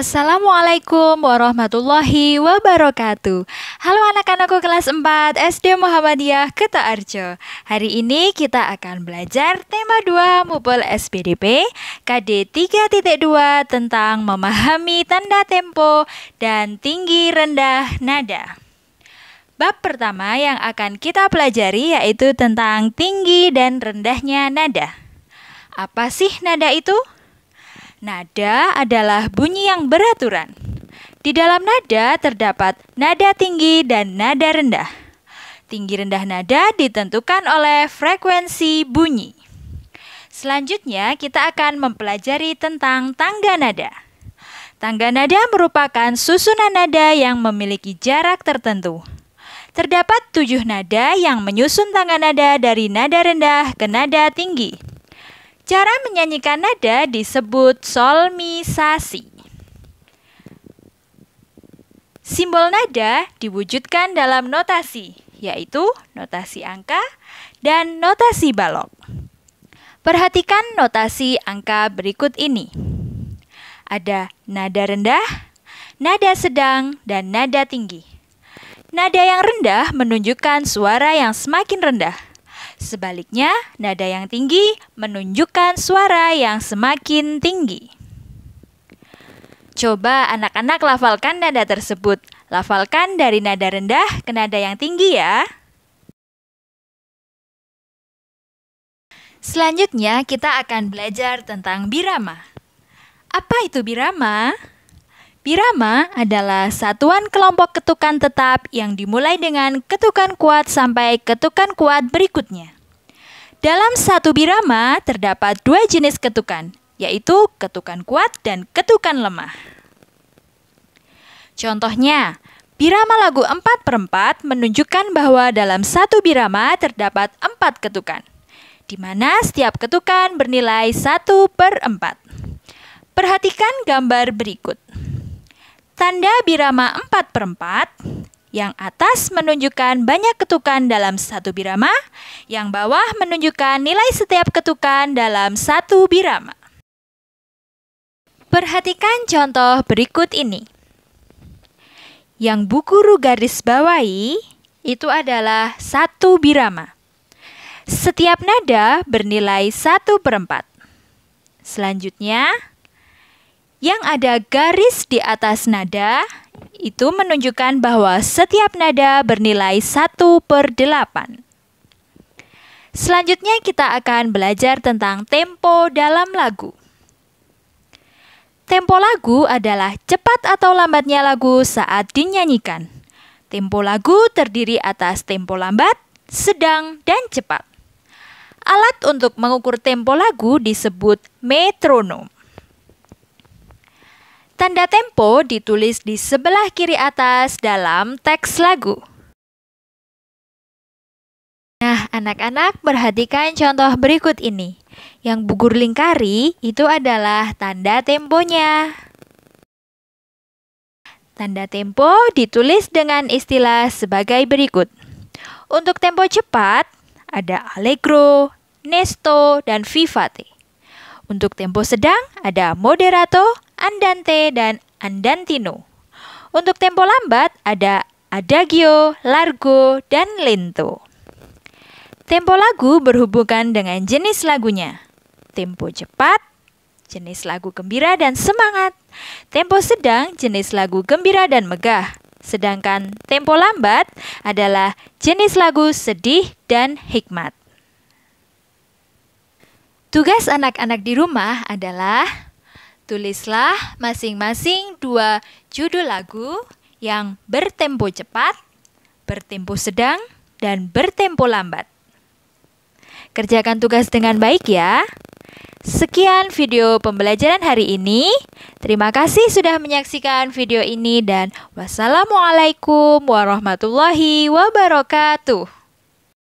Assalamualaikum warahmatullahi wabarakatuh Halo anak-anakku kelas 4 SD Muhammadiyah Kota Arjo Hari ini kita akan belajar tema 2 Mupol SPDP KD 3.2 tentang memahami tanda tempo dan tinggi rendah nada Bab pertama yang akan kita pelajari yaitu tentang tinggi dan rendahnya nada Apa sih Nada itu Nada adalah bunyi yang beraturan. Di dalam nada terdapat nada tinggi dan nada rendah. Tinggi rendah nada ditentukan oleh frekuensi bunyi. Selanjutnya, kita akan mempelajari tentang tangga nada. Tangga nada merupakan susunan nada yang memiliki jarak tertentu. Terdapat tujuh nada yang menyusun tangga nada dari nada rendah ke nada tinggi. Cara menyanyikan nada disebut solmisasi. Simbol nada diwujudkan dalam notasi, yaitu notasi angka dan notasi balok. Perhatikan notasi angka berikut ini. Ada nada rendah, nada sedang, dan nada tinggi. Nada yang rendah menunjukkan suara yang semakin rendah. Sebaliknya, nada yang tinggi menunjukkan suara yang semakin tinggi. Coba anak-anak lafalkan nada tersebut. Lafalkan dari nada rendah ke nada yang tinggi ya. Selanjutnya kita akan belajar tentang birama. Apa itu birama? Birama Pirama adalah satuan kelompok ketukan tetap yang dimulai dengan ketukan kuat sampai ketukan kuat berikutnya. Dalam satu birama terdapat dua jenis ketukan, yaitu ketukan kuat dan ketukan lemah. Contohnya, birama lagu 4 per 4 menunjukkan bahwa dalam satu birama terdapat empat ketukan, di mana setiap ketukan bernilai satu per 4. Perhatikan gambar berikut. Tanda birama 4 per 4 yang atas menunjukkan banyak ketukan dalam satu birama, yang bawah menunjukkan nilai setiap ketukan dalam satu birama. Perhatikan contoh berikut ini. Yang buku ru garis bawahi itu adalah satu birama. Setiap nada bernilai 1 per 4. Selanjutnya, yang ada garis di atas nada itu menunjukkan bahwa setiap nada bernilai 1 per 8. Selanjutnya kita akan belajar tentang tempo dalam lagu. Tempo lagu adalah cepat atau lambatnya lagu saat dinyanyikan. Tempo lagu terdiri atas tempo lambat, sedang, dan cepat. Alat untuk mengukur tempo lagu disebut metronom. Tanda tempo ditulis di sebelah kiri atas dalam teks lagu. Nah, anak-anak perhatikan contoh berikut ini. Yang bugur lingkari itu adalah tanda temponya. Tanda tempo ditulis dengan istilah sebagai berikut. Untuk tempo cepat, ada allegro, nesto, dan vivate. Untuk tempo sedang, ada moderato, andante dan andantino. Untuk tempo lambat ada adagio, largo, dan lento. Tempo lagu berhubungan dengan jenis lagunya. Tempo cepat, jenis lagu gembira dan semangat. Tempo sedang, jenis lagu gembira dan megah. Sedangkan tempo lambat adalah jenis lagu sedih dan hikmat. Tugas anak-anak di rumah adalah Tulislah masing-masing dua judul lagu yang bertempo cepat, bertempo sedang, dan bertempo lambat. Kerjakan tugas dengan baik ya. Sekian video pembelajaran hari ini. Terima kasih sudah menyaksikan video ini, dan wassalamualaikum warahmatullahi wabarakatuh.